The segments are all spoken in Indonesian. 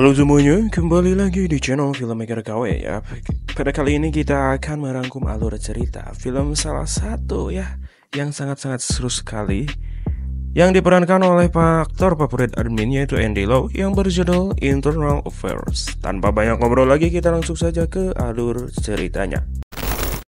Halo semuanya, kembali lagi di channel Filmmaker KW ya Pada kali ini kita akan merangkum alur cerita film salah satu ya Yang sangat-sangat seru sekali Yang diperankan oleh faktor favorit admin yaitu Andy Lau Yang berjudul Internal Affairs Tanpa banyak ngobrol lagi kita langsung saja ke alur ceritanya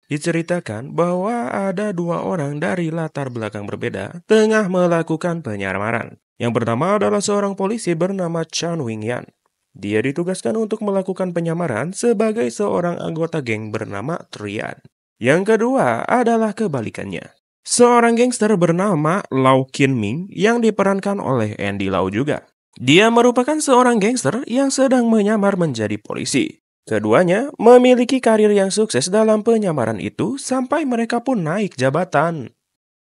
Diceritakan bahwa ada dua orang dari latar belakang berbeda tengah melakukan penyamaran. Yang pertama adalah seorang polisi bernama Chan Wing Yan dia ditugaskan untuk melakukan penyamaran sebagai seorang anggota geng bernama Triad. Yang kedua adalah kebalikannya. Seorang gangster bernama Lau Kin Ming yang diperankan oleh Andy Lau juga. Dia merupakan seorang gangster yang sedang menyamar menjadi polisi. Keduanya memiliki karir yang sukses dalam penyamaran itu sampai mereka pun naik jabatan.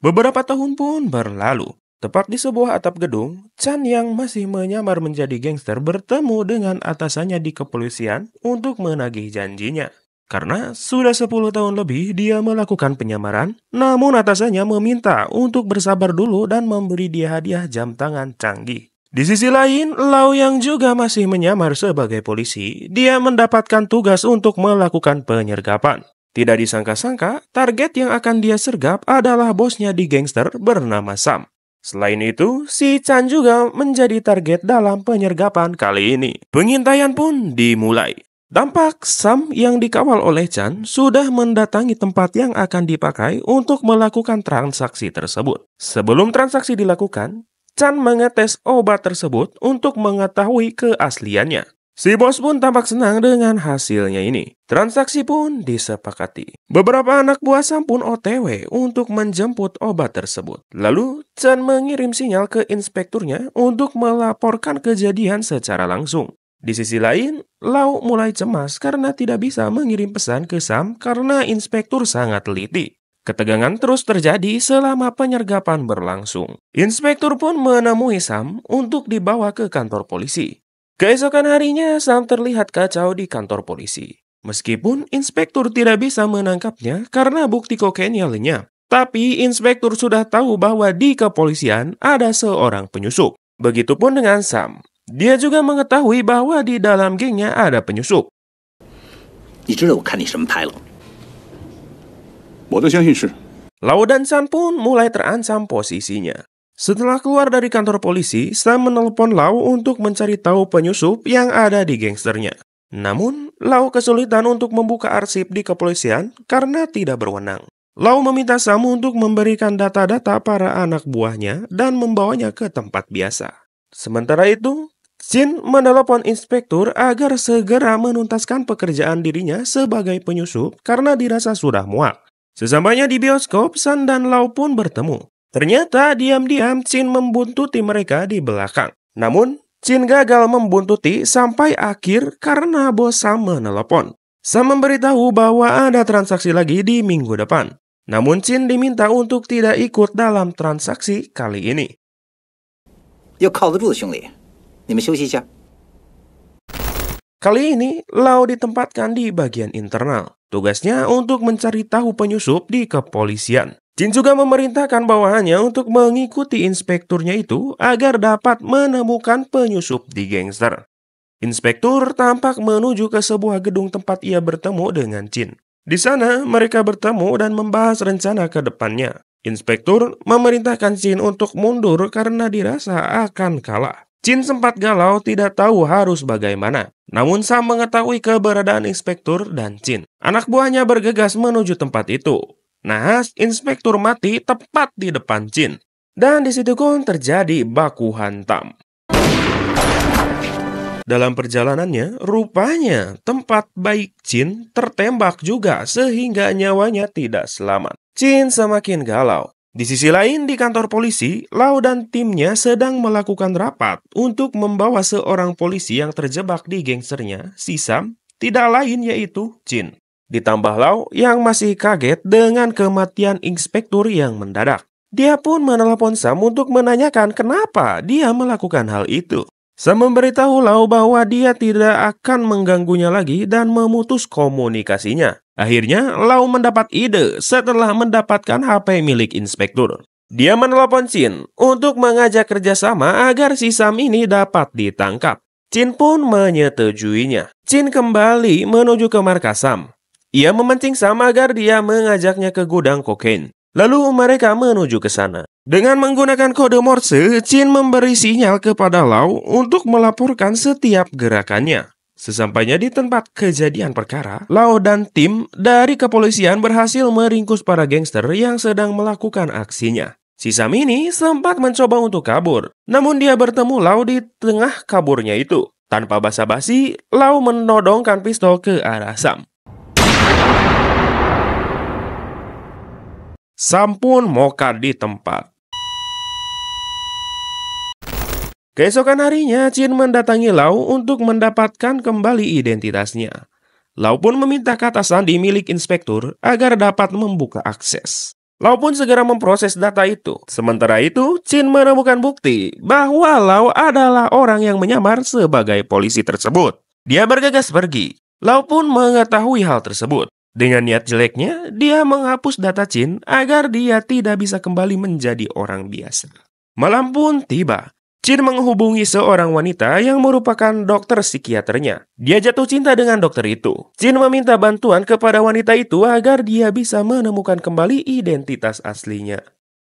Beberapa tahun pun berlalu. Tepat di sebuah atap gedung, Chan yang masih menyamar menjadi gangster bertemu dengan atasannya di kepolisian untuk menagih janjinya. Karena sudah 10 tahun lebih dia melakukan penyamaran, namun atasannya meminta untuk bersabar dulu dan memberi dia hadiah jam tangan canggih. Di sisi lain, Lau yang juga masih menyamar sebagai polisi, dia mendapatkan tugas untuk melakukan penyergapan. Tidak disangka-sangka, target yang akan dia sergap adalah bosnya di gangster bernama Sam. Selain itu, si Chan juga menjadi target dalam penyergapan kali ini. Pengintaian pun dimulai. Tampak Sam yang dikawal oleh Chan sudah mendatangi tempat yang akan dipakai untuk melakukan transaksi tersebut. Sebelum transaksi dilakukan, Chan mengetes obat tersebut untuk mengetahui keasliannya. Si bos pun tampak senang dengan hasilnya ini. Transaksi pun disepakati. Beberapa anak buah Sam pun OTW untuk menjemput obat tersebut. Lalu, Chen mengirim sinyal ke inspekturnya untuk melaporkan kejadian secara langsung. Di sisi lain, Lau mulai cemas karena tidak bisa mengirim pesan ke Sam karena inspektur sangat teliti. Ketegangan terus terjadi selama penyergapan berlangsung. Inspektur pun menemui Sam untuk dibawa ke kantor polisi. Keesokan harinya, Sam terlihat kacau di kantor polisi. Meskipun inspektur tidak bisa menangkapnya karena bukti kokainnya lenyap, tapi inspektur sudah tahu bahwa di kepolisian ada seorang penyusup. Begitupun dengan Sam. Dia juga mengetahui bahwa di dalam gengnya ada penyusup. Lau dan Sam pun mulai terancam posisinya. Setelah keluar dari kantor polisi, Sam menelpon Lau untuk mencari tahu penyusup yang ada di gangsternya. Namun, Lau kesulitan untuk membuka arsip di kepolisian karena tidak berwenang. Lau meminta Sam untuk memberikan data-data para anak buahnya dan membawanya ke tempat biasa. Sementara itu, Sin menelpon inspektur agar segera menuntaskan pekerjaan dirinya sebagai penyusup karena dirasa sudah muak. Sesampainya di bioskop, San dan Lau pun bertemu. Ternyata diam-diam Chin membuntuti mereka di belakang. Namun, Chin gagal membuntuti sampai akhir karena bos Sam menelepon. Sam memberitahu bahwa ada transaksi lagi di minggu depan. Namun Chin diminta untuk tidak ikut dalam transaksi kali ini. Kali ini, Lau ditempatkan di bagian internal. Tugasnya untuk mencari tahu penyusup di kepolisian. Jin juga memerintahkan bawahannya untuk mengikuti inspekturnya itu agar dapat menemukan penyusup di gangster. Inspektur tampak menuju ke sebuah gedung tempat ia bertemu dengan Jin. Di sana, mereka bertemu dan membahas rencana ke depannya. Inspektur memerintahkan Jin untuk mundur karena dirasa akan kalah. Jin sempat galau tidak tahu harus bagaimana. Namun Sam mengetahui keberadaan inspektur dan Jin. Anak buahnya bergegas menuju tempat itu. Nahas, inspektur mati tepat di depan Jin. Dan di situ pun terjadi baku hantam. Dalam perjalanannya, rupanya tempat baik Jin tertembak juga sehingga nyawanya tidak selamat. Jin semakin galau. Di sisi lain, di kantor polisi, Lau dan timnya sedang melakukan rapat untuk membawa seorang polisi yang terjebak di gengsernya, Sisam. tidak lain yaitu Jin. Ditambah Lau yang masih kaget dengan kematian inspektur yang mendadak. Dia pun menelpon Sam untuk menanyakan kenapa dia melakukan hal itu. Sam memberitahu Lau bahwa dia tidak akan mengganggunya lagi dan memutus komunikasinya. Akhirnya, Lau mendapat ide setelah mendapatkan HP milik inspektur. Dia menelpon Chin untuk mengajak kerjasama agar si Sam ini dapat ditangkap. Chin pun menyetujuinya. Chin kembali menuju ke markas Sam. Ia memancing Sam agar dia mengajaknya ke gudang kokain. Lalu mereka menuju ke sana. Dengan menggunakan kode Morse, Chin memberi sinyal kepada Lau untuk melaporkan setiap gerakannya. Sesampainya di tempat kejadian perkara, Lau dan tim dari kepolisian berhasil meringkus para gangster yang sedang melakukan aksinya. Si Sam ini sempat mencoba untuk kabur, namun dia bertemu Lau di tengah kaburnya itu. Tanpa basa-basi, Lau menodongkan pistol ke arah Sam. sampun moka di tempat. Keesokan harinya, Chin mendatangi Lau untuk mendapatkan kembali identitasnya. Lau pun meminta kata sandi milik inspektur agar dapat membuka akses. Lau pun segera memproses data itu. Sementara itu, Chin menemukan bukti bahwa Lau adalah orang yang menyamar sebagai polisi tersebut. Dia bergegas pergi. Lau pun mengetahui hal tersebut. Dengan niat jeleknya, dia menghapus data Chin agar dia tidak bisa kembali menjadi orang biasa. Malam pun tiba. Chin menghubungi seorang wanita yang merupakan dokter psikiaternya. Dia jatuh cinta dengan dokter itu. Chin meminta bantuan kepada wanita itu agar dia bisa menemukan kembali identitas aslinya.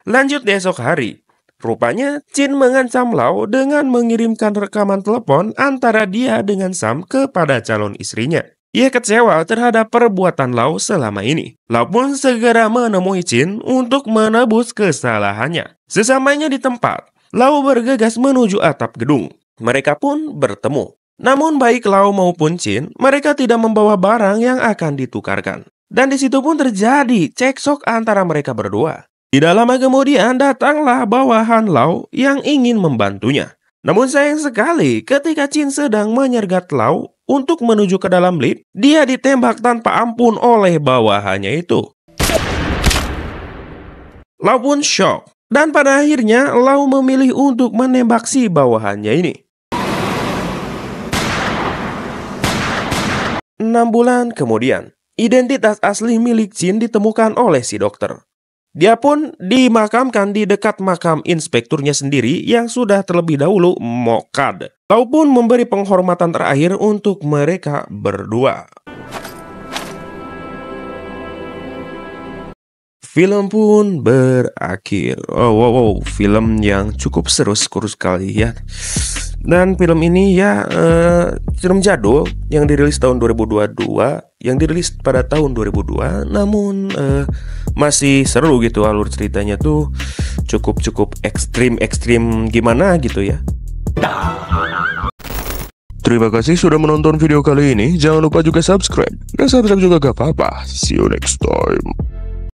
Lanjut esok hari, Rupanya, Chin mengancam Lau dengan mengirimkan rekaman telepon antara dia dengan Sam kepada calon istrinya. Ia kecewa terhadap perbuatan Lau selama ini. Lau pun segera menemui Chin untuk menebus kesalahannya. Sesampainya di tempat, Lau bergegas menuju atap gedung. Mereka pun bertemu. Namun baik Lau maupun Chin, mereka tidak membawa barang yang akan ditukarkan. Dan di situ pun terjadi cekcok antara mereka berdua. Tidak lama kemudian datanglah bawahan Lau yang ingin membantunya. Namun sayang sekali ketika Chin sedang menyergat Lau, untuk menuju ke dalam lift, dia ditembak tanpa ampun oleh bawahannya itu. Lau pun shock, dan pada akhirnya Lau memilih untuk menembak si bawahannya ini. 6 bulan kemudian, identitas asli milik Jin ditemukan oleh si dokter. Dia pun dimakamkan di dekat makam inspekturnya sendiri yang sudah terlebih dahulu mokad. Lau pun memberi penghormatan terakhir untuk mereka berdua. Film pun berakhir. Oh, wow, wow, film yang cukup seru sekali ya. Dan film ini ya uh, film jadul yang dirilis tahun 2022, yang dirilis pada tahun 2002, namun uh, masih seru gitu alur ceritanya tuh cukup cukup ekstrim ekstrim gimana gitu ya. Terima kasih sudah menonton video kali ini. Jangan lupa juga subscribe. sampai subscribe juga gak apa-apa. See you next time.